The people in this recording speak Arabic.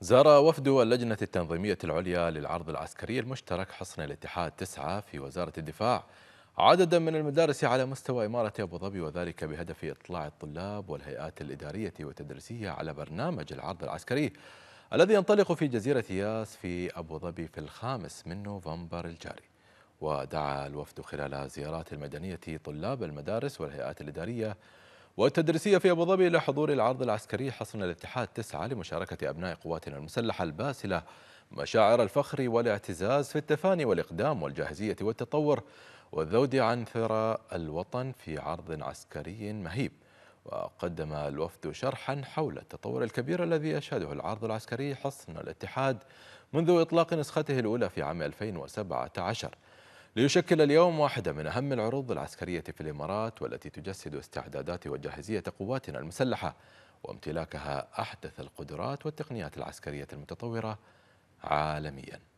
زار وفد اللجنة التنظيمية العليا للعرض العسكري المشترك حصن الاتحاد تسعة في وزارة الدفاع عددا من المدارس على مستوى إمارة أبو ظبي وذلك بهدف إطلاع الطلاب والهيئات الإدارية والتدريسية على برنامج العرض العسكري الذي ينطلق في جزيرة ياس في أبو ظبي في الخامس من نوفمبر الجاري ودعا الوفد خلال زيارات المدنية طلاب المدارس والهيئات الإدارية والتدريسية في أبو ظبي لحضور العرض العسكري حصن الاتحاد تسعى لمشاركة أبناء قواتنا المسلحة الباسلة مشاعر الفخر والاعتزاز في التفاني والإقدام والجاهزية والتطور والذود عن ثرى الوطن في عرض عسكري مهيب وقدم الوفد شرحا حول التطور الكبير الذي يشهده العرض العسكري حصن الاتحاد منذ إطلاق نسخته الأولى في عام 2017 ليشكل اليوم واحدة من أهم العروض العسكرية في الإمارات والتي تجسد استعدادات وجاهزية قواتنا المسلحة وامتلاكها أحدث القدرات والتقنيات العسكرية المتطورة عالمياً